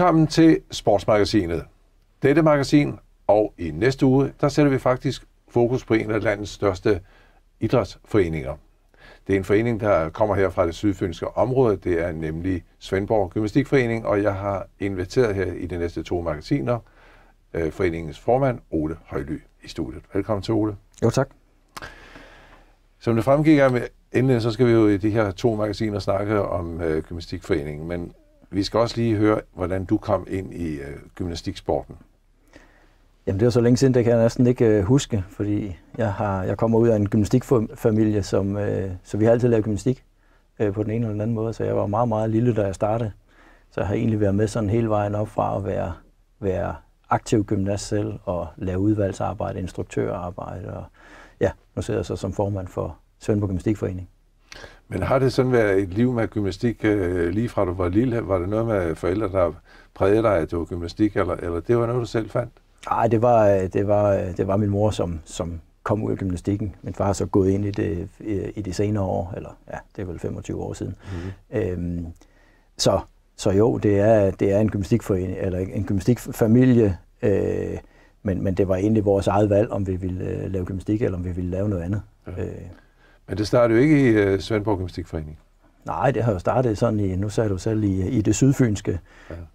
Velkommen til Sportsmagasinet. Dette magasin og i næste uge, der sætter vi faktisk fokus på en af landets største idrætsforeninger. Det er en forening, der kommer her fra det sydfynske område. Det er nemlig Svendborg Gymnastikforening, og jeg har inviteret her i de næste to magasiner øh, foreningens formand, Ole Højly, i studiet. Velkommen til Ole. Jo, tak. Som det fremgik af med Endelig så skal vi jo i de her to magasiner snakke om øh, gymnastikforeningen, men vi skal også lige høre, hvordan du kom ind i øh, gymnastiksporten. Jamen det er så længe siden, det kan jeg næsten ikke øh, huske, fordi jeg, har, jeg kommer ud af en gymnastikfamilie, som, øh, så vi har altid lavet gymnastik øh, på den ene eller den anden måde, så jeg var meget, meget lille, da jeg startede. Så jeg har egentlig været med sådan hele vejen op fra at være, være aktiv gymnast selv og lave udvalgsarbejde, instruktørarbejde. Og ja, nu sidder jeg så som formand for Svendborg Gymnastikforening. Men har det sådan været et liv med gymnastik øh, lige fra du var lille? Var det noget med forældre, der prægede dig, at det var gymnastik, eller, eller det var noget, du selv fandt? Nej, det var, øh, det, var, øh, det var min mor, som, som kom ud af gymnastikken. Min far har så gået ind i det, i de senere år, eller ja, det er vel 25 år siden. Mm-hmm. Øhm, så, så jo, det er, det er en gymnastikforening, eller en gymnastikfamilie, øh, men, men det var egentlig vores eget valg, om vi ville lave gymnastik, eller om vi ville lave noget andet. Ja. Øh. Men det startede jo ikke i uh, Svendborg Gymnastikforening. Nej, det har jo startet sådan i, nu sagde du selv, i, i det sydfynske.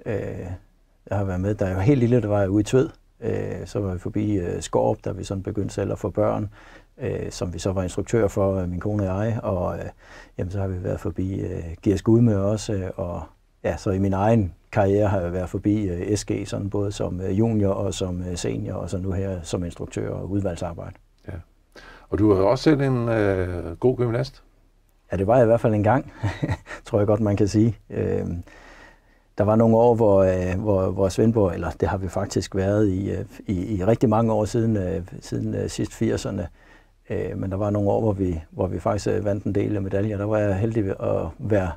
Ja. Øh, jeg har været med, der er jo helt lille, der var ude i Tved. Øh, så var vi forbi uh, øh, Skorp, der vi sådan begyndte selv at få børn, øh, som vi så var instruktør for, øh, min kone og jeg. Og øh, jamen, så har vi været forbi øh, Gears Gudme også. Øh, og ja, så i min egen karriere har jeg været forbi øh, SG, sådan både som øh, junior og som øh, senior, og så nu her som instruktør og udvalgsarbejde. Og du havde også selv en øh, god gymnast? Ja, det var jeg i hvert fald en gang, tror jeg godt, man kan sige. Øh, der var nogle år, hvor, øh, hvor, hvor Svendborg, eller det har vi faktisk været i, øh, i, i rigtig mange år siden, øh, siden øh, sidst 80'erne, øh, men der var nogle år, hvor vi, hvor vi faktisk øh, vandt en del af medaljer. Der var jeg heldig at være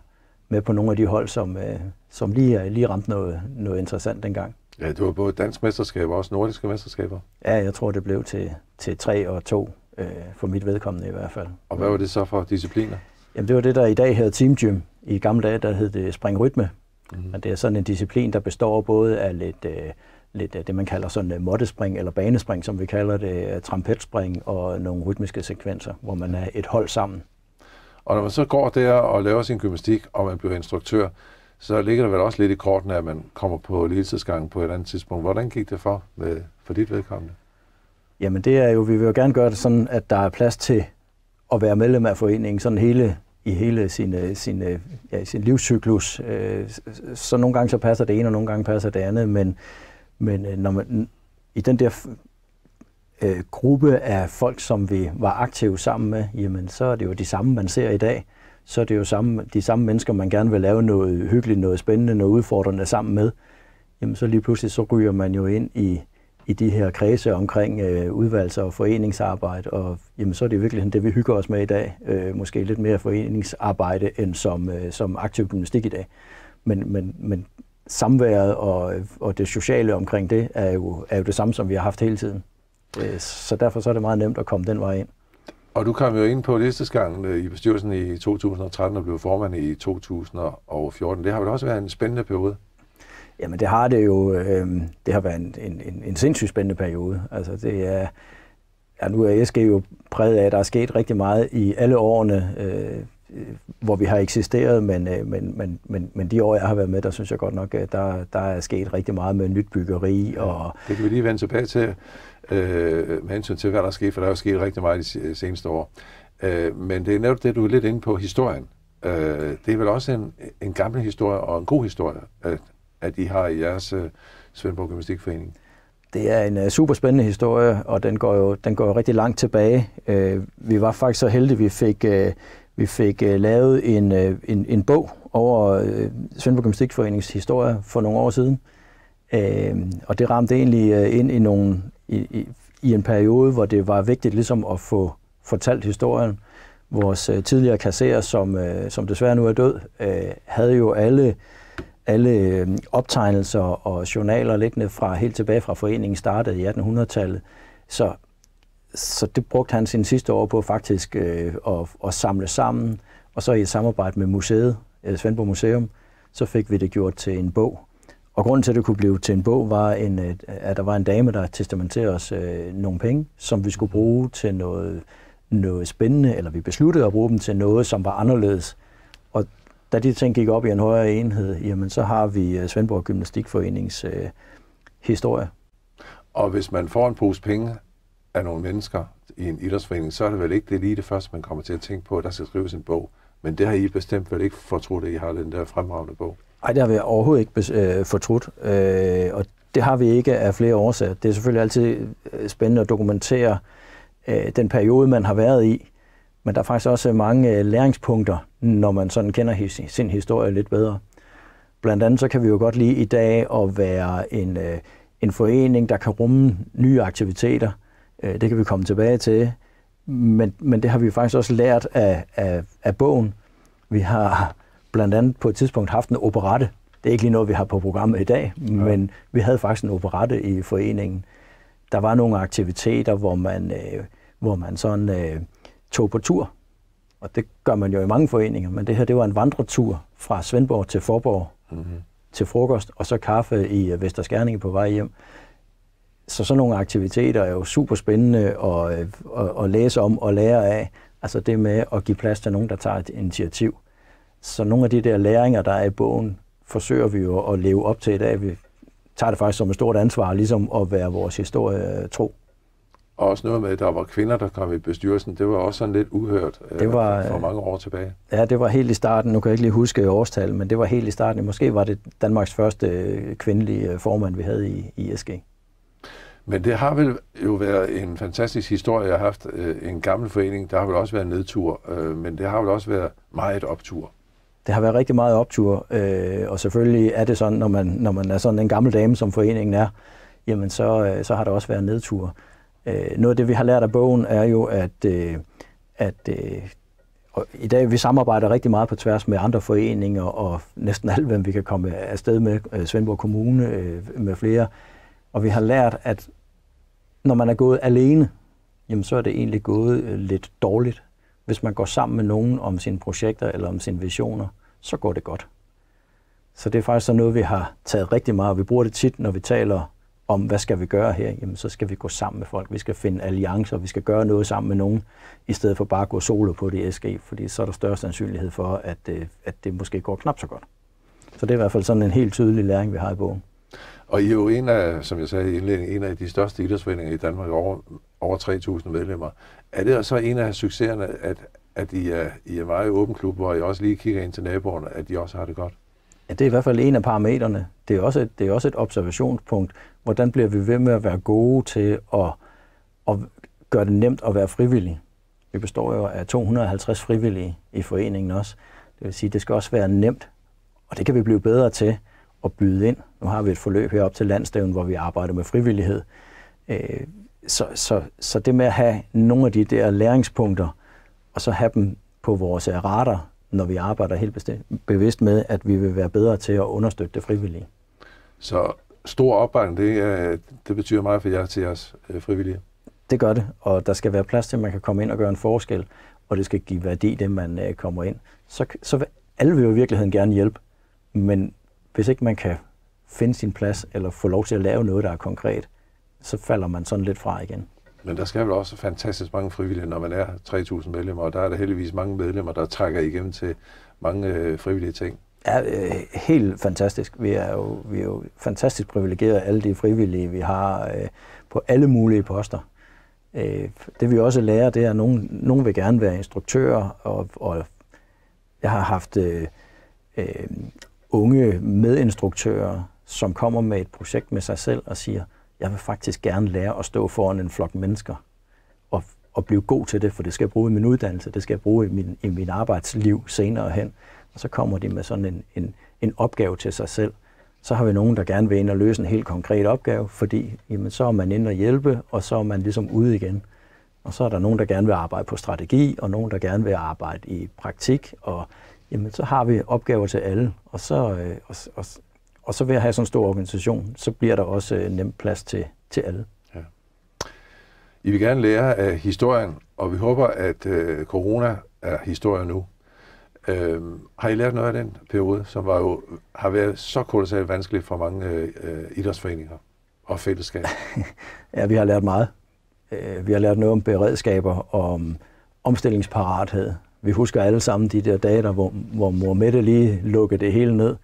med på nogle af de hold, som, øh, som lige, øh, lige ramte noget, noget interessant dengang. Ja, det var både dansk mesterskab og også nordiske mesterskaber. Ja, jeg tror, det blev til, til tre og to øh, for mit vedkommende i hvert fald. Og hvad var det så for discipliner? Jamen det var det, der i dag hedder Team Gym. I gamle dage, der hed det springrytme. Mm-hmm. Men det er sådan en disciplin, der består både af lidt, øh, lidt af det, man kalder sådan uh, måttespring eller banespring, som vi kalder det, øh, trampetspring og nogle rytmiske sekvenser, hvor man er et hold sammen. Og når man så går der og laver sin gymnastik, og man bliver instruktør, så ligger der vel også lidt i kortene, at man kommer på ledelsesgangen på et andet tidspunkt. Hvordan gik det for, med, for dit vedkommende? Jamen det er jo, vi vil jo gerne gøre det sådan, at der er plads til at være medlem af foreningen sådan hele, i hele sin, øh, sin, øh, ja, sin livscyklus. Øh, så nogle gange så passer det ene, og nogle gange passer det andet, men, men når man, i den der gruppe af folk, som vi var aktive sammen med, jamen så er det jo de samme, man ser i dag. Så er det jo samme, de samme mennesker, man gerne vil lave noget hyggeligt, noget spændende, noget udfordrende sammen med. Jamen så lige pludselig så ryger man jo ind i i de her kredse omkring øh, udvalgs- og foreningsarbejde, og jamen, så er det i virkeligheden det, vi hygger os med i dag. Øh, måske lidt mere foreningsarbejde end som, øh, som aktiv gymnastik i dag. Men, men, men samværet og, og det sociale omkring det er jo, er jo det samme, som vi har haft hele tiden. Øh, så derfor så er det meget nemt at komme den vej ind. Og du kom jo ind på listesgangen øh, i bestyrelsen i 2013 og blev formand i 2014. Det har vel også været en spændende periode? Jamen det har det jo. Øh, det har været en, en, en sindssygt spændende periode. Altså det er, ja, nu er e SG jo præget af, at der er sket rigtig meget i alle årene, øh, hvor vi har eksisteret, men, øh, men, men, men, men de år, jeg har været med, der synes jeg godt nok, at øh, der, der er sket rigtig meget med nyt byggeri. Og det kan vi lige vende tilbage til, øh, med hensyn til, hvad der er sket, for der er sket rigtig meget de seneste år. Øh, men det er netop det, du er lidt inde på, historien. Øh, det er vel også en, en gammel historie og en god historie. Øh, at I har i jeres øh, Svendborg Gymnastikforening? Det er en uh, øh, super spændende historie, og den går jo den går rigtig langt tilbage. Uh, vi var faktisk så heldige, vi fik, uh, vi fik uh, lavet en, uh, en, en bog over uh, Svendborg Gymnastikforeningens historie for nogle år siden. Uh, og det ramte egentlig uh, ind i, nogle, i, i, i en periode, hvor det var vigtigt ligesom at få fortalt historien. Vores uh, tidligere kasserer, som, uh, som desværre nu er død, uh, havde jo alle uh, alle øh, optegnelser og journaler liggende fra helt tilbage fra foreningen startede i 1800-tallet. Så, så det brugte han sin sidste år på faktisk øh, at, at samle sammen, og så i et samarbejde med museet, øh, Svendborg Museum, så fik vi det gjort til en bog. Og grunden til, at det kunne blive til en bog, var, en, øh, at der var en dame, der testamenterede os øh, nogle penge, som vi skulle bruge til noget, noget spændende, eller vi besluttede at bruge dem til noget, som var anderledes. Og da de ting gik op i en højere enhed, jamen så har vi øh, Svendborg Gymnastikforenings øh, historie. Og hvis man får en pose penge af nogle mennesker i en idrætsforening, så er det vel ikke det lige det første, man kommer til at tænke på, at der skal skrives en bog. Men det har I bestemt vel ikke fortrudt, at I har den der fremragende bog? Nej, det har vi overhovedet ikke øh, fortrudt, øh, og det har vi ikke af flere årsager. Det er selvfølgelig altid øh, spændende at dokumentere øh, den periode, man har været i, men der er faktisk også mange øh, læringspunkter, når man sådan kender his, sin historie lidt bedre. Blandt andet så kan vi jo godt lide i dag at være en, øh, en forening, der kan rumme nye aktiviteter. Øh, det kan vi komme tilbage til. Men, men det har vi faktisk også lært af, af, af bogen. Vi har blandt andet på et tidspunkt haft en operette. Det er ikke lige noget, vi har på programmet i dag, ja. men vi havde faktisk en operette i foreningen. Der var nogle aktiviteter, hvor man, øh, hvor man sådan... Øh, tog på tur. Og det gør man jo i mange foreninger, men det her det var en vandretur fra Svendborg til Forborg mm-hmm. til frokost, og så kaffe i øh, Vesterskærninge på vej hjem. Så sådan nogle aktiviteter er jo super spændende at, at, øh, at læse om og lære af. Altså det med at give plads til nogen, der tager et initiativ. Så nogle af de der læringer, der er i bogen, forsøger vi jo at leve op til i dag. Vi tager det faktisk som et stort ansvar, ligesom at være vores historie tro. Og også noget med, at der var kvinder, der kom i bestyrelsen. Det var også sådan lidt uhørt øh, det var, for øh, mange år tilbage. Ja, det var helt i starten. Nu kan jeg ikke lige huske årstallet, men det var helt i starten. Måske var det Danmarks første øh, kvindelige formand, vi havde i, i SG. Men det har vel jo været en fantastisk historie. Jeg har haft en gammel forening, der har vel også været nedtur, men det har vel også været meget optur. Det har været rigtig meget optur, og selvfølgelig er det sådan, når man, når man er sådan en gammel dame, som foreningen er, jamen så, så har der også været nedtur øh, noget af det, vi har lært af bogen, er jo, at, øh, at øh, og i dag vi samarbejder rigtig meget på tværs med andre foreninger og næsten alt, hvem vi kan komme afsted med, øh, Svendborg Kommune øh, med flere. Og vi har lært, at når man er gået alene, jamen, så er det egentlig gået øh, lidt dårligt. Hvis man går sammen med nogen om sine projekter eller om sine visioner, så går det godt. Så det er faktisk sådan noget, vi har taget rigtig meget, vi bruger det tit, når vi taler om, hvad skal vi gøre her, jamen så skal vi gå sammen med folk, vi skal finde alliancer, vi skal gøre noget sammen med nogen, i stedet for bare at gå solo på det SG, fordi så er der større sandsynlighed for, at, øh, at det måske går knap så godt. Så det er i hvert fald sådan en helt tydelig læring, vi har i bogen. Og I er jo en af, som jeg sagde i indledningen, en af de største idrætsforeninger i Danmark, over, over 3.000 medlemmer. Er det så en af succeserne, at, at I, er, I er en meget åben klub, hvor I også lige kigger ind til naboerne, at de også har det godt? Ja, det er i hvert fald en af parametrene. Det er også et, det er også et observationspunkt. Hvordan bliver vi ved med at være gode til at, at gøre det nemt at være frivillig? Vi består jo af 250 frivillige i foreningen også. Det vil sige, det skal også være nemt, og det kan vi blive bedre til at byde ind. Nu har vi et forløb herop til landstævnen, hvor vi arbejder med frivillighed. Øh, så, så, så det med at have nogle af de der læringspunkter, og så have dem på vores eh, radar, når vi arbejder helt bevidst med, at vi vil være bedre til at understøtte det frivillige. Så stor opbakning, det, er, det betyder meget for jer til jeres øh, frivillige? Det gør det, og der skal være plads til, at man kan komme ind og gøre en forskel, og det skal give værdi, det man øh, kommer ind. Så, så vil alle vil jo i virkeligheden gerne hjælpe, men hvis ikke man kan finde sin plads eller få lov til at lave noget, der er konkret, så falder man sådan lidt fra igen. Men der skal vel også fantastisk mange frivillige, når man er 3.000 medlemmer, og der er der heldigvis mange medlemmer, der trækker igennem til mange øh, frivillige ting. Ja, øh, helt fantastisk. Vi er, jo, vi er jo fantastisk privilegerede, alle de frivillige, vi har øh, på alle mulige poster. Øh, det vi også lærer, det er, at nogen, nogen vil gerne være instruktører, og, og jeg har haft øh, øh, unge medinstruktører, som kommer med et projekt med sig selv og siger, jeg vil faktisk gerne lære at stå foran en flok mennesker og, og blive god til det, for det skal jeg bruge i min uddannelse, det skal jeg bruge i min, i min arbejdsliv senere hen. Og så kommer de med sådan en, en, en opgave til sig selv. Så har vi nogen, der gerne vil ind og løse en helt konkret opgave, fordi jamen, så er man inde og hjælpe, og så er man ligesom ude igen. Og så er der nogen, der gerne vil arbejde på strategi, og nogen, der gerne vil arbejde i praktik, og jamen, så har vi opgaver til alle. Og så, øh, og, og, og så ved at have sådan en stor organisation, så bliver der også øh, nemt plads til, til alle. Ja. I vil gerne lære af historien, og vi håber, at øh, corona er historie nu. Øh, har I lært noget af den periode, som var jo, har været så kolossalt vanskelig for mange øh, øh idrætsforeninger og fællesskab? ja, vi har lært meget. Øh, vi har lært noget om beredskaber og om omstillingsparathed. Vi husker alle sammen de der dage, der, hvor, hvor mor Mette lige lukkede det hele ned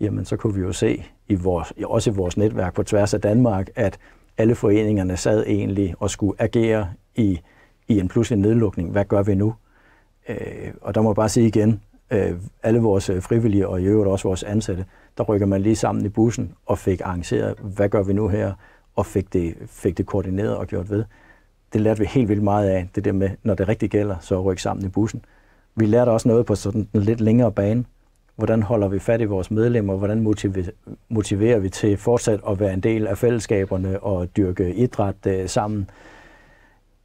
jamen så kunne vi jo se, i vores, også i vores netværk på tværs af Danmark, at alle foreningerne sad egentlig og skulle agere i, i en pludselig nedlukning. Hvad gør vi nu? Øh, og der må jeg bare sige igen, øh, alle vores øh, frivillige og i øvrigt også vores ansatte, der rykker man lige sammen i bussen og fik arrangeret, hvad gør vi nu her, og fik det, fik det koordineret og gjort ved. Det lærte vi helt vildt meget af, det der med, når det rigtig gælder, så ryk sammen i bussen. Vi lærte også noget på sådan en lidt længere bane, hvordan holder vi fat i vores medlemmer, hvordan motiverer vi til fortsat at være en del af fællesskaberne og dyrke idræt øh, sammen.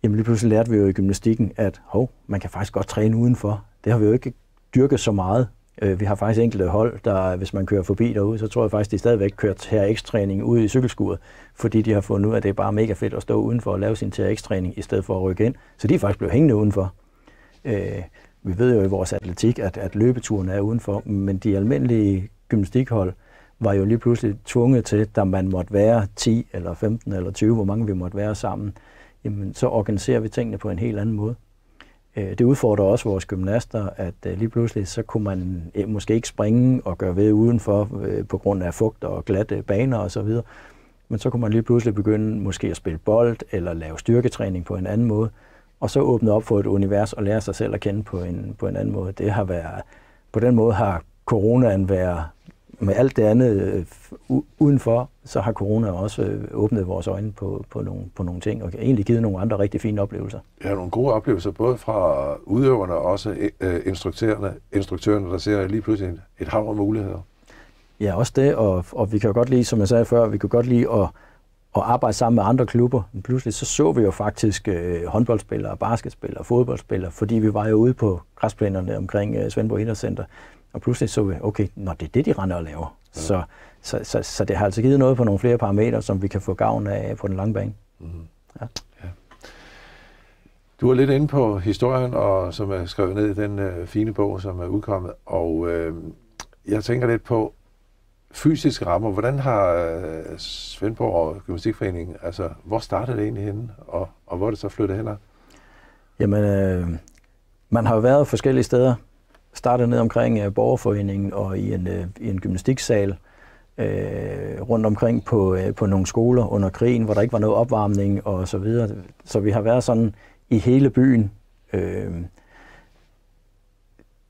Jamen lige pludselig lærte vi jo i gymnastikken, at hov, man kan faktisk godt træne udenfor. Det har vi jo ikke dyrket så meget. Øh, vi har faktisk enkelte hold, der hvis man kører forbi derude, så tror jeg faktisk, de stadigvæk kører TRX-træning ud i cykelskuret, fordi de har fundet ud af, at det er bare mega fedt at stå udenfor og lave sin TRX-træning, i stedet for at rykke ind. Så de er faktisk blevet hængende udenfor. Øh, vi ved jo i vores atletik, at, at løbeturen er udenfor, men de almindelige gymnastikhold var jo lige pludselig tvunget til, da man måtte være 10 eller 15 eller 20, hvor mange vi måtte være sammen, jamen så organiserer vi tingene på en helt anden måde. Øh, det udfordrer også vores gymnaster, at øh, lige pludselig så kunne man måske ikke springe og gøre ved udenfor øh, på grund af fugt og glatte baner osv., men så kunne man lige pludselig begynde måske at spille bold eller lave styrketræning på en anden måde, og så åbne op for et univers og lære sig selv at kende på en, på en anden måde. Det har været, på den måde har coronaen været, med alt det andet øh, udenfor, så har corona også øh, åbnet vores øjne på, på, nogle, på nogle ting, og egentlig givet nogle andre rigtig fine oplevelser. Ja, nogle gode oplevelser, både fra udøverne og også øh, instruktørerne, instruktørerne, der ser lige pludselig et hav af muligheder. Ja, også det, og, og vi kan jo godt lide, som jeg sagde før, vi kan godt lide at og arbejde sammen med andre klubber. Men pludselig så, så vi jo faktisk øh, håndboldspillere, basketspillere, fodboldspillere, fordi vi var jo ude på græsplænerne omkring øh, Svendborg Idrætscenter. Og pludselig så vi, okay, nå, det er det, de render og laver. Ja. Så, så, så, så det har altså givet noget på nogle flere parametre, som vi kan få gavn af på den lange bane. Mm-hmm. Ja. Ja. Du er lidt inde på historien, og som er skrevet ned i den øh, fine bog, som er udkommet. Og øh, jeg tænker lidt på, fysiske rammer, hvordan har øh, Svendborg Gymnastikforeningen, altså hvor startede det egentlig henne, og, og hvor er det så flyttet hen? Jamen, øh, man har jo været forskellige steder. Startet ned omkring øh, borgerforeningen og i en, øh, i en gymnastiksal, øh, rundt omkring på, øh, på nogle skoler under krigen, hvor der ikke var noget opvarmning og så videre. Så vi har været sådan i hele byen. Øh,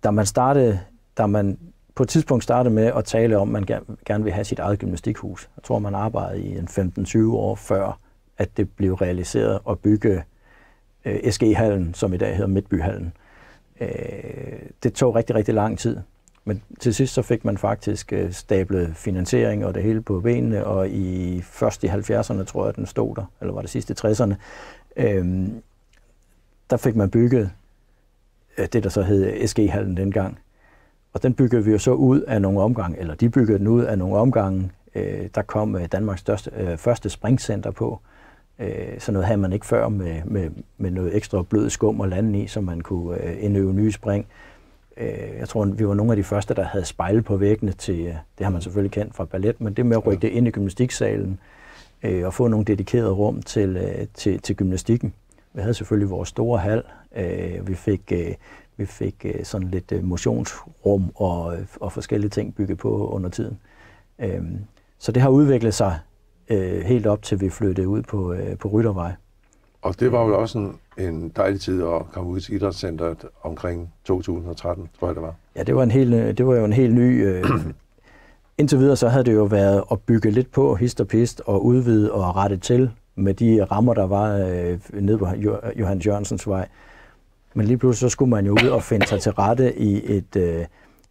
da man startede, da man på et tidspunkt startede med at tale om, at man gerne vil have sit eget gymnastikhus. Jeg tror, man arbejdede i en 15-20 år før, at det blev realiseret at bygge øh, SG-hallen, som i dag hedder Midtbyhallen. Øh, det tog rigtig, rigtig lang tid. Men til sidst så fik man faktisk øh, stablet finansiering og det hele på benene, og i først i 70'erne, tror jeg, den stod der, eller var det sidste 60'erne, øh, der fik man bygget øh, det, der så hed SG-hallen dengang. Og den byggede vi jo så ud af nogle omgange, eller de byggede den ud af nogle omgange. Øh, der kom øh, Danmarks største, øh, første springcenter på. Øh, sådan noget havde man ikke før med, med, med noget ekstra blød skum og lande i, så man kunne øh, indøve nye spring. Øh, jeg tror, vi var nogle af de første, der havde spejle på væggene til, øh, det har man selvfølgelig kendt fra ballet, men det med at rykke det ind i gymnastiksalen øh, og få nogle dedikerede rum til, øh, til, til gymnastikken. Vi havde selvfølgelig vores store hal. Øh, vi fik øh, vi fik øh, sådan lidt øh, motionsrum og, øh, og forskellige ting bygget på under tiden. Øhm, så det har udviklet sig øh, helt op til vi flyttede ud på, øh, på Ryttervej. Og det var jo også en, en dejlig tid at komme ud til idrætscenteret omkring 2013, tror jeg det var. Ja, det var, en helt, øh, det var jo en helt ny... Øh, indtil videre så havde det jo været at bygge lidt på hist og pist og udvide og rette til med de rammer, der var øh, nede på Johannes Jørgensens vej. Men lige pludselig så skulle man jo ud og finde sig til rette i et, øh,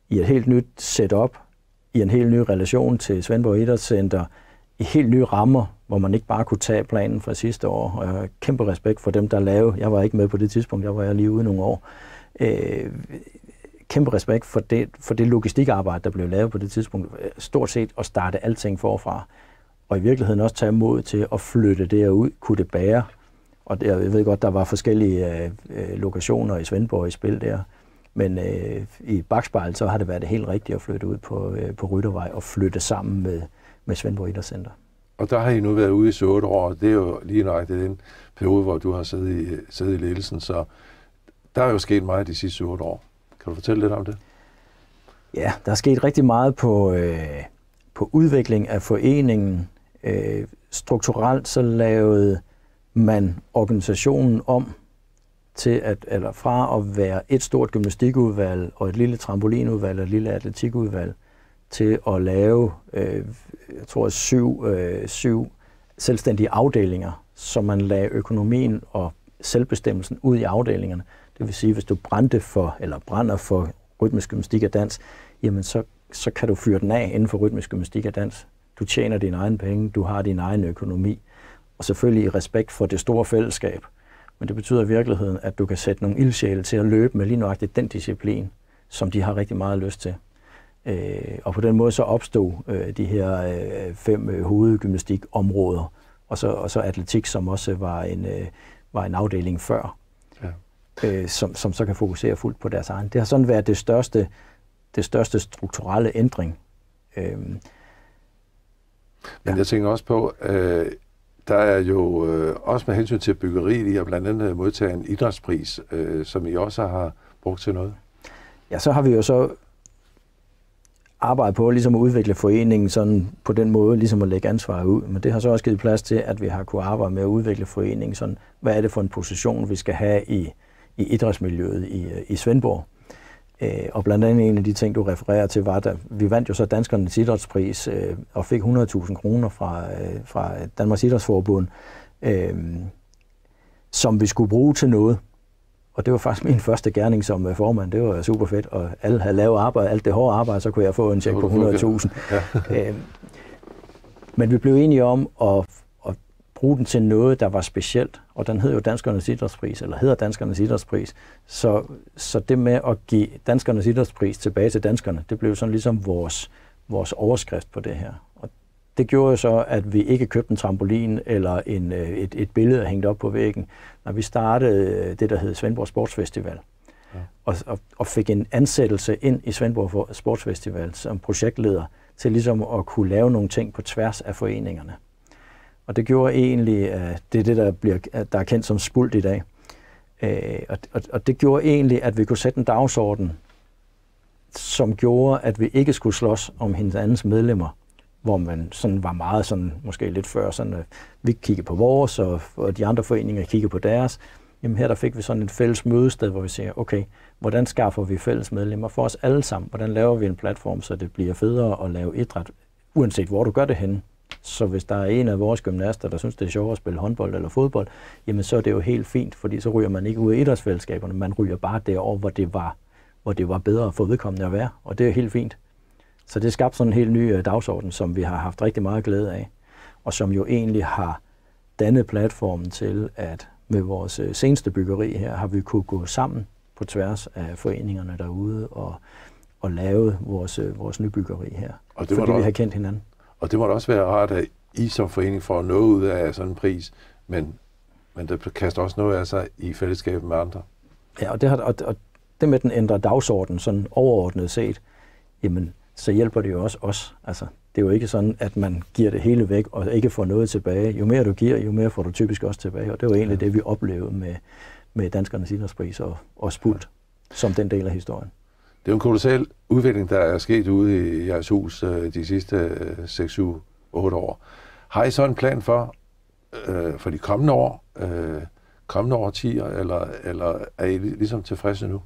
i et helt nyt setup, i en helt ny relation til Svendborg Idrætscenter, i helt nye rammer, hvor man ikke bare kunne tage planen fra sidste år. Og jeg har kæmpe respekt for dem, der lavede. Jeg var ikke med på det tidspunkt, jeg var lige ude nogle år. Øh, kæmpe respekt for det, for det logistikarbejde, der blev lavet på det tidspunkt. Stort set at starte alting forfra. Og i virkeligheden også tage mod til at flytte det ud. Kunne det bære? Og der, jeg ved godt, der var forskellige øh, øh, lokationer i Svendborg i spil der. Men øh, i bagspejlet, så har det været det helt rigtige at flytte ud på, øh, på Ryttervej og flytte sammen med, med Svendborg Idrætscenter. Og der har I nu været ude i så år, og det er jo lige nok den periode, hvor du har siddet i, siddet i ledelsen, så der er jo sket meget de sidste 8 år. Kan du fortælle lidt om det? Ja, der er sket rigtig meget på, øh, på udvikling af foreningen. Øh, strukturelt så lavede man organisationen om til at, eller fra at være et stort gymnastikudvalg og et lille trampolinudvalg og et lille atletikudvalg til at lave, øh, jeg tror, syv, øh, syv selvstændige afdelinger, så man lagde økonomien og selvbestemmelsen ud i afdelingerne. Det vil sige, hvis du brændte for, eller brænder for rytmisk gymnastik og dans, jamen så, så kan du fyre den af inden for rytmisk gymnastik og dans. Du tjener dine egne penge, du har din egen økonomi og selvfølgelig i respekt for det store fællesskab. Men det betyder i virkeligheden, at du kan sætte nogle ildsjæle til at løbe med lige nøjagtigt den disciplin, som de har rigtig meget lyst til. Øh, og på den måde så opstod øh, de her øh, fem øh, hovedgymnastikområder, og så, og så atletik, som også var en, øh, var en afdeling før, ja. øh, som, som så kan fokusere fuldt på deres egen. Det har sådan været det største, det største strukturelle ændring. Øh, Men ja. jeg tænker også på, øh, der er jo øh, også med hensyn til byggeriet, I har blandt andet øh, modtaget en idrætspris, øh, som I også har brugt til noget. Ja, så har vi jo så arbejdet på ligesom at udvikle foreningen sådan på den måde, ligesom at lægge ansvar ud. Men det har så også givet plads til, at vi har kunnet arbejde med at udvikle foreningen sådan, hvad er det for en position, vi skal have i, i idrætsmiljøet i, øh, i Svendborg. Øh, og blandt andet en af de ting, du refererer til, var, at øh, vi vandt jo så Danskernes Idrætspris øh, og fik 100.000 kroner fra, fra Danmarks Idrætsforbund, øh, som vi skulle bruge til noget. Og det var faktisk min første gerning som formand. Det var super fedt, og alle havde lavet arbejde, alt det hårde arbejde, så kunne jeg få en tjek på 100.000. Ja. men vi blev enige om at bruge den til noget, der var specielt. Og den hed jo Danskernes Idrætspris, eller hedder Danskernes Idrætspris. Så, så det med at give Danskernes Idrætspris tilbage til danskerne, det blev sådan ligesom vores, vores overskrift på det her. Og det gjorde jo så, at vi ikke købte en trampolin eller en, øh, et, et billede, og hængte op på væggen, når vi startede øh, det, der hed Svendborg Sportsfestival. Ja. Og, og, og fik en ansættelse ind i Svendborg Sportsfestival som projektleder til ligesom at kunne lave nogle ting på tværs af foreningerne. Og det gjorde egentlig, at det er det, der, bliver, der er kendt som spult i dag. Øh, og, og, og det gjorde egentlig, at vi kunne sætte en dagsorden, som gjorde, at vi ikke skulle slås om hinandens medlemmer, hvor man sådan var meget sådan, måske lidt før, sådan, at øh, vi kiggede på vores, og, de andre foreninger kiggede på deres. Jamen her der fik vi sådan et fælles mødested, hvor vi siger, okay, hvordan skaffer vi fælles medlemmer for os alle sammen? Hvordan laver vi en platform, så det bliver federe at lave idræt, uanset hvor du gør det henne? Så hvis der er en af vores gymnaster, der synes, det er sjovt at spille håndbold eller fodbold, jamen så er det jo helt fint, fordi så ryger man ikke ud af idrætsfællesskaberne, man ryger bare derover, hvor det var, hvor det var bedre for vedkommende at være, og det er helt fint. Så det skabte sådan en helt ny øh, dagsorden, som vi har haft rigtig meget glæde af, og som jo egentlig har dannet platformen til, at med vores øh, seneste byggeri her, har vi kunne gå sammen på tværs af foreningerne derude og, og lave vores, øh, vores nybyggeri her, og det var fordi der... vi har kendt hinanden. Og det må da også være rart, at I som forening får noget ud af sådan en pris, men, men der kaster også noget af sig i fællesskab med andre. Ja, og det, har, og, og det med den ændrer dagsordenen sådan overordnet set, jamen, så hjælper det jo også os. Altså, det er jo ikke sådan, at man giver det hele væk og ikke får noget tilbage. Jo mere du giver, jo mere får du typisk også tilbage. Og det var egentlig ja. det, vi oplevede med, med Danskernes Idrætspris og, og Spult, ja. som den del af historien. Det er en kolossal udvikling, der er sket ude i jeres hus øh, de sidste 6-7-8 øh, år. Har I så en plan for, øh, for de kommende år, øh, kommende årtier, eller, eller er I ligesom tilfredse nu?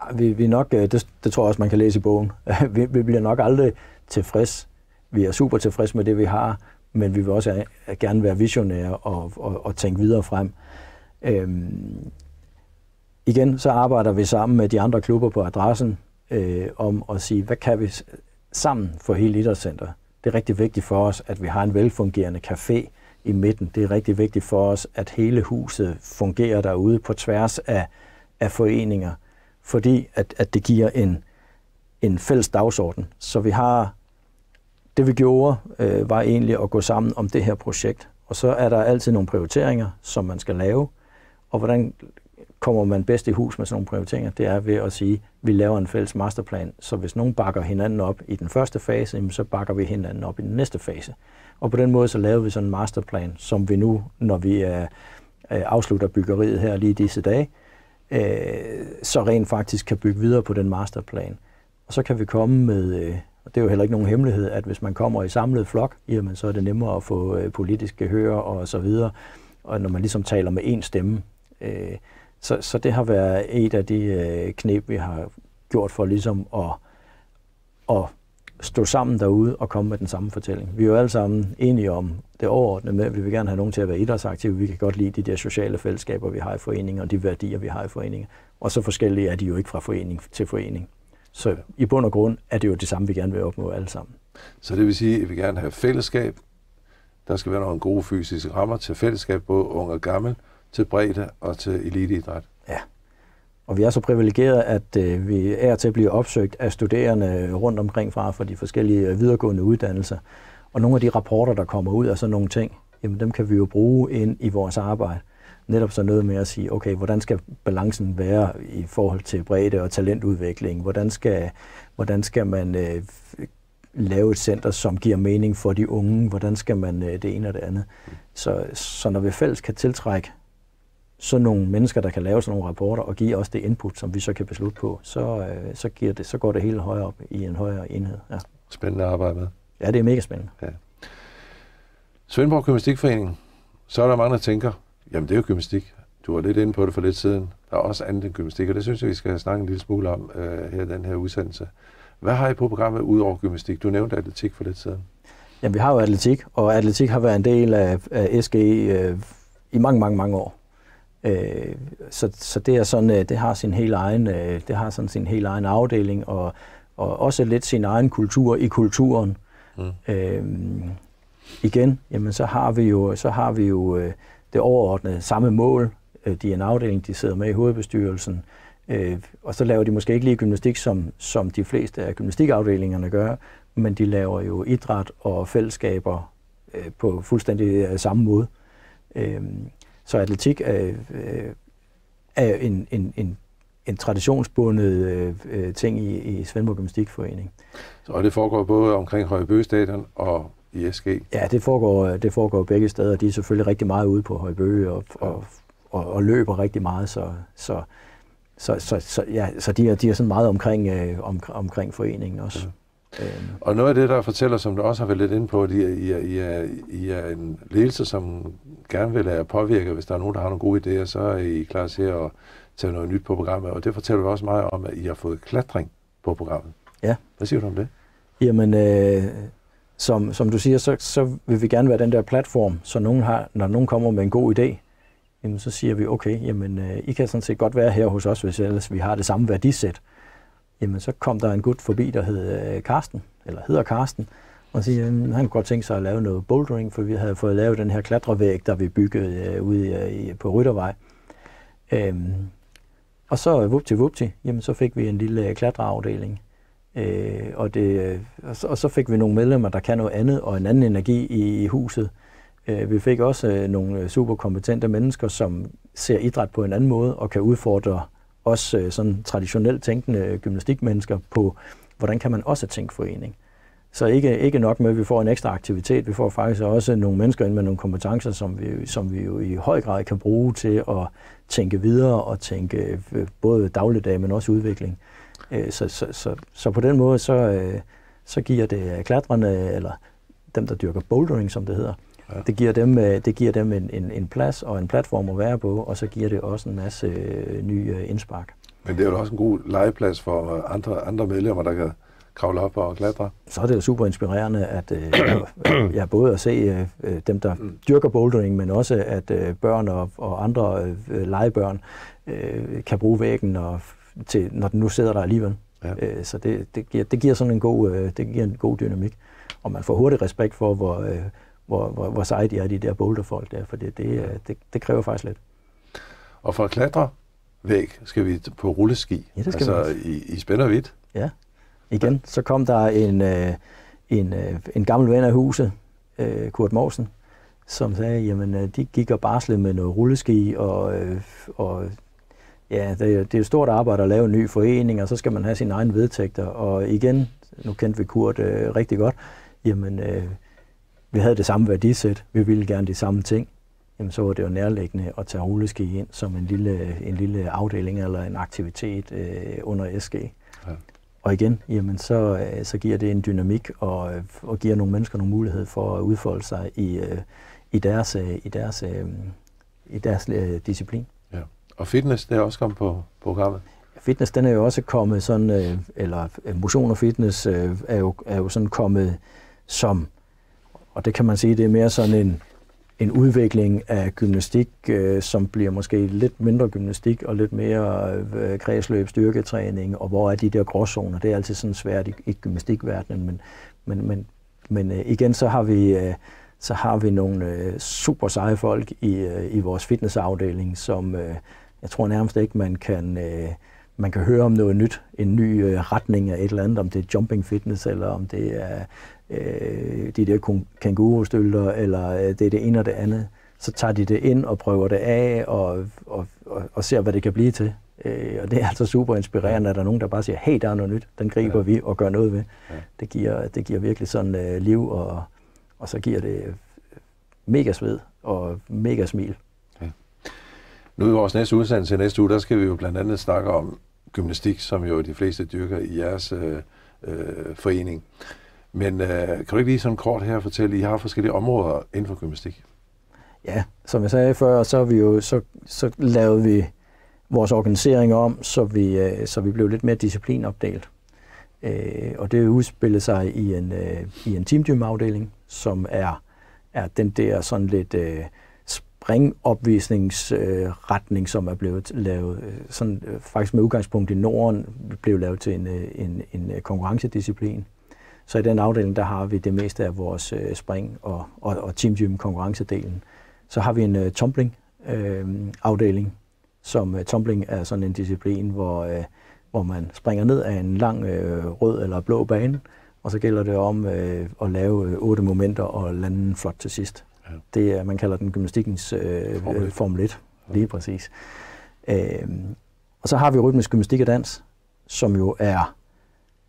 Ah, vi, vi nok, øh, det, det tror jeg også, man kan læse i bogen. vi, vi bliver nok aldrig tilfreds. Vi er super tilfredse med det, vi har, men vi vil også gerne være visionære og, og, og tænke videre frem. Øhm, igen, så arbejder vi sammen med de andre klubber på adressen øh, om at sige, hvad kan vi sammen for hele idrætscenteret? Det er rigtig vigtigt for os, at vi har en velfungerende café i midten. Det er rigtig vigtigt for os, at hele huset fungerer derude på tværs af, af foreninger, fordi at, at det giver en, en fælles dagsorden. Så vi har det vi gjorde, øh, var egentlig at gå sammen om det her projekt. Og så er der altid nogle prioriteringer, som man skal lave. Og hvordan kommer man bedst i hus med sådan nogle prioriteringer, det er ved at sige, at vi laver en fælles masterplan, så hvis nogen bakker hinanden op i den første fase, så bakker vi hinanden op i den næste fase. Og på den måde så laver vi sådan en masterplan, som vi nu, når vi øh, afslutter byggeriet her lige disse dage, øh, så rent faktisk kan bygge videre på den masterplan. Og så kan vi komme med, øh, og det er jo heller ikke nogen hemmelighed, at hvis man kommer i samlet flok, jamen så er det nemmere at få politiske høre og så videre, og når man ligesom taler med én stemme. Øh, så, så det har været et af de øh, knep, vi har gjort for ligesom at, at stå sammen derude og komme med den samme fortælling. Vi er jo alle sammen enige om det overordnede med, at vi vil gerne have nogen til at være idrætsaktive. Vi kan godt lide de der sociale fællesskaber, vi har i foreninger, og de værdier, vi har i foreninger. Og så forskellige er de jo ikke fra forening til forening. Så i bund og grund er det jo det samme, vi gerne vil opnå alle sammen. Så det vil sige, at vi gerne have fællesskab. Der skal være nogle gode fysiske rammer til fællesskab, både ung og gammel til bredde og til eliteidræt. Ja. Og vi er så privilegerede, at øh, vi er til at blive opsøgt af studerende rundt omkring fra, for de forskellige øh, videregående uddannelser. Og nogle af de rapporter, der kommer ud af sådan nogle ting, jamen dem kan vi jo bruge ind i vores arbejde. Netop så noget med at sige, okay, hvordan skal balancen være i forhold til bredde og talentudvikling? Hvordan skal, hvordan skal man øh, lave et center, som giver mening for de unge? Hvordan skal man øh, det ene og det andet? Så, så når vi fælles kan tiltrække sådan nogle mennesker, der kan lave sådan nogle rapporter og give os det input, som vi så kan beslutte på, så, øh, så, giver det, så går det hele højere op i en højere enhed. Ja. Spændende arbejde med. Ja, det er mega spændende. Ja. Svendborg Gymnastikforening, så er der mange, der tænker, jamen det er jo gymnastik. Du var lidt inde på det for lidt siden. Der er også andet end gymnastik, og det synes jeg, vi skal snakke en lille smule om øh, her i den her udsendelse. Hvad har I på programmet ud over gymnastik? Du nævnte atletik for lidt siden. Jamen, vi har jo atletik, og atletik har været en del af, af SGE øh, i mange, mange, mange år. Øh, så, så det er sådan, øh, det har sin helt egen, øh, det har sådan sin helt egen afdeling og, og også lidt sin egen kultur i kulturen. Mm. Øh, igen, jamen så har vi jo, så har vi jo øh, det overordnede samme mål. de er en afdeling, de sidder med i hovedbestyrelsen. Øh, og så laver de måske ikke lige gymnastik, som, som de fleste af gymnastikafdelingerne gør, men de laver jo idræt og fællesskaber øh, på fuldstændig samme måde. Øh, så atletik er, øh, er en, en, en, en traditionsbundet øh, øh, ting i, i Svendborg Gymnastikforening. Så og det foregår både omkring Højbø Stadion og i SG? Ja, det foregår, det foregår begge steder. De er selvfølgelig rigtig meget ude på Højbø og, ja. og, og, og løber rigtig meget, så, så, så, så, så, ja, så de, er, de er sådan meget omkring, øh, om, omkring foreningen også. Ja. Øhm. Og noget af det, der fortæller, som du også har været lidt inde på, at I er, I er, I er, I er en ledelse, som gerne vil lade påvirke. Hvis der er nogen, der har nogle gode idéer, så er I klar til at tage noget nyt på programmet. Og det fortæller du også mig om, at I har fået klatring på programmet. Ja. Hvad siger du om det? Jamen, øh, som, som du siger, så, så vil vi gerne være den der platform, så nogen har, når nogen kommer med en god idé, jamen, så siger vi, okay, jamen, øh, I kan sådan set godt være her hos os, hvis ellers vi har det samme værdisæt jamen så kom der en gut forbi, der hed øh, Karsten, eller hedder Karsten, og siger, at han kunne godt tænke sig at lave noget bouldering, for vi havde fået lavet den her klatrevæg, der vi byggede øh, ude øh, på Ryttervej. Øhm, og så øh, vupti vupti, jamen så fik vi en lille klatreafdeling. Øh, og, det, og, så, og så fik vi nogle medlemmer, der kan noget andet, og en anden energi i, i huset. Øh, vi fik også øh, nogle super kompetente mennesker, som ser idræt på en anden måde, og kan udfordre også øh, sådan traditionelt tænkende øh, gymnastikmennesker på, hvordan kan man også tænke forening. Så ikke, ikke nok med, at vi får en ekstra aktivitet, vi får faktisk også nogle mennesker ind med nogle kompetencer, som vi, som vi jo i høj grad kan bruge til at tænke videre og tænke øh, både dagligdag, men også udvikling. Øh, så, så, så, så på den måde, så, så giver det klatrende, eller dem, der dyrker bouldering, som det hedder, Ja. Det giver dem, øh, det giver dem en, en, en plads og en platform at være på, og så giver det også en masse øh, nye øh, indspark. Men det er jo også en god legeplads for andre, andre medlemmer, der kan kravle op og klatre. Så er det jo super inspirerende, at øh, ja, både at se øh, dem, der mm. dyrker bouldering, men også at øh, børn og, og andre øh, legebørn øh, kan bruge væggen, og til, når den nu sidder der alligevel. Ja. så det, det, giver, det giver sådan en god, det giver en god dynamik. Og man får hurtigt respekt for, hvor, hvor, hvor, hvor seje de er, de der boulderfolk der, for det, det, øh, det, det kræver faktisk lidt. Og for at klatre væk skal vi på rulleski, ja, det skal altså vi. i, i spænder vidt. Ja, igen, så kom der en, øh, en, øh, en gammel ven af huset, Kurt Morsen, som sagde, jamen de gik og barslede med noget rulleski, og, og ja, det, det er jo stort arbejde at lave en ny forening, og så skal man have sine egne vedtægter. Og igen, nu kendte vi Kurt øh, rigtig godt, jamen øh, vi havde det samme værdisæt, vi ville gerne de samme ting, jamen så var det jo nærliggende at tage Ruleski ind som en lille, en lille afdeling eller en aktivitet øh, under SG. Ja. Og igen, jamen så, øh, så giver det en dynamik og, øh, og giver nogle mennesker nogle mulighed for at udfolde sig i, øh, i deres, i deres, i deres disciplin. Ja. Og fitness, det er også kommet på programmet? Fitness, den er jo også kommet sådan, eller motion og fitness er jo, er jo sådan kommet som og det kan man sige, det er mere sådan en, en udvikling af gymnastik, øh, som bliver måske lidt mindre gymnastik og lidt mere øh, kredsløb, styrketræning, og hvor er de der gråzoner? Det er altid sådan svært i, i gymnastikverdenen, men, men, men, men øh, igen, så har vi... Øh, så har vi nogle øh, super seje folk i, øh, i vores fitnessafdeling, som øh, jeg tror nærmest ikke, man kan, øh, man kan høre om noget nyt, en ny øh, retning af et eller andet, om det er jumping fitness, eller om det er øh, de der kangurustølter, eller øh, det er det ene og det andet, så tager de det ind og prøver det af og, og, og, og ser, hvad det kan blive til. Øh, og det er altså super inspirerende, at der er nogen, der bare siger, hey, der er noget nyt, den griber ja. vi og gør noget ved. Ja. Det, giver, det giver virkelig sådan øh, liv, og, og så giver det øh, mega sved og mega smil. Ja. Nu i vores næste udsendelse næste uge, der skal vi jo blandt andet snakke om gymnastik, som jo de fleste dyrker i jeres øh, øh, forening. Men øh, kan du ikke lige sådan kort her fortælle, I har forskellige områder inden for gymnastik? Ja, som jeg sagde før, så, vi jo, så, så lavede vi vores organisering om, så vi, øh, så vi blev lidt mere disciplinopdelt. Øh, og det udspillede sig i en, øh, i en teamgym-afdeling, som er, er den der sådan lidt øh, springopvisningsretning, øh, som er blevet lavet, sådan, øh, faktisk med udgangspunkt i Norden, blev lavet til en, øh, en, en øh, konkurrencedisciplin. Så i den afdeling, der har vi det meste af vores øh, spring og, og, og teamgym konkurrencedelen. Så har vi en uh, tumbling øh, afdeling, som uh, tumbling er sådan en disciplin, hvor, uh, hvor man springer ned af en lang uh, rød eller blå bane, og så gælder det om uh, at lave otte momenter og lande flot til sidst. Ja. Det er, man kalder den gymnastikkens uh, Formel 1, lige præcis. Uh, og så har vi rytmisk gymnastik og dans, som jo er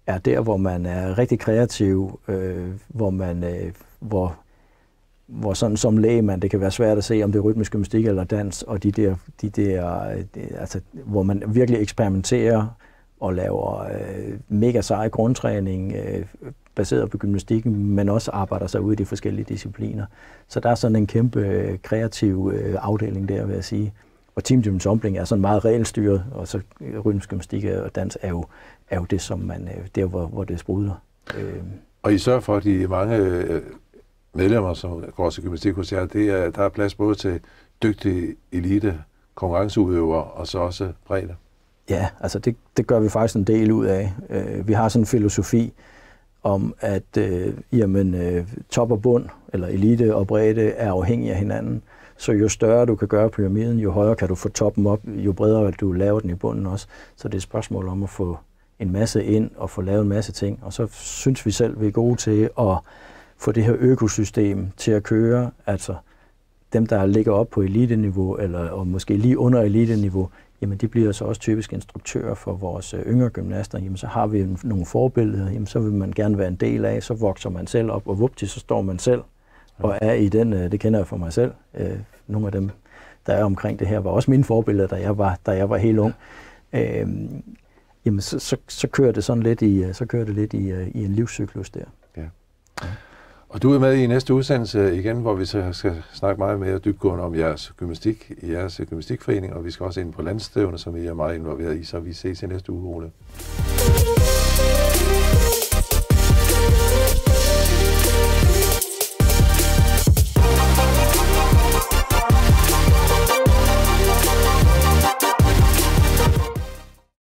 er der, hvor man er rigtig kreativ, øh, hvor man, øh, hvor, hvor sådan som lægemand, det kan være svært at se, om det er rytmisk gymnastik eller dans, og de der, de der de, øh, altså, hvor man virkelig eksperimenterer og laver øh, mega seje grundtræning øh, baseret på gymnastikken, men også arbejder sig ud i de forskellige discipliner. Så der er sådan en kæmpe øh, kreativ øh, afdeling der, vil jeg sige. Og teamgymnastik er sådan meget regelstyret, og så øh, rytmisk gymnastik og dans er jo, er jo det, som man, øh, der hvor, hvor det spruder. Øh. Og I sørger for, at de mange medlemmer, som går til gymnastik hos jer, det er, der er plads både til dygtige elite konkurrenceudøvere og så også bredde. Ja, altså det, det gør vi faktisk en del ud af. Øh, vi har sådan en filosofi om, at øh, jamen, øh, top og bund, eller elite og bredde, er afhængige af hinanden. Øh, så jo større du kan gøre pyramiden, jo højere kan du få toppen op, jo bredere du laver den i bunden også. Så det er et spørgsmål om at få en masse ind og få lavet en masse ting. Og så synes vi selv, vi er gode til at få det her økosystem til at køre. Altså dem, der ligger op på eliteniveau, eller og måske lige under eliteniveau, jamen de bliver så også typisk instruktører for vores øh, yngre gymnaster. Jamen så har vi nogle forbilleder, jamen så vil man gerne være en del af, så vokser man selv op, og vupti, så står man selv og er i den, øh, det kender jeg for mig selv, øh, nogle af dem, der er omkring det her, var også mine forbilleder, da jeg var, da jeg var helt ung. Øh, jamen, så, så, så, kører det sådan lidt i, øh, så kører det lidt i, i en livscyklus der. Ja. Og du er med i næste udsendelse igen, hvor vi så skal snakke meget mere dybgående om jeres gymnastik i jeres gymnastikforening, og vi skal også ind på landstævne, som I er meget involveret i, så vi ses i næste uge, Ole.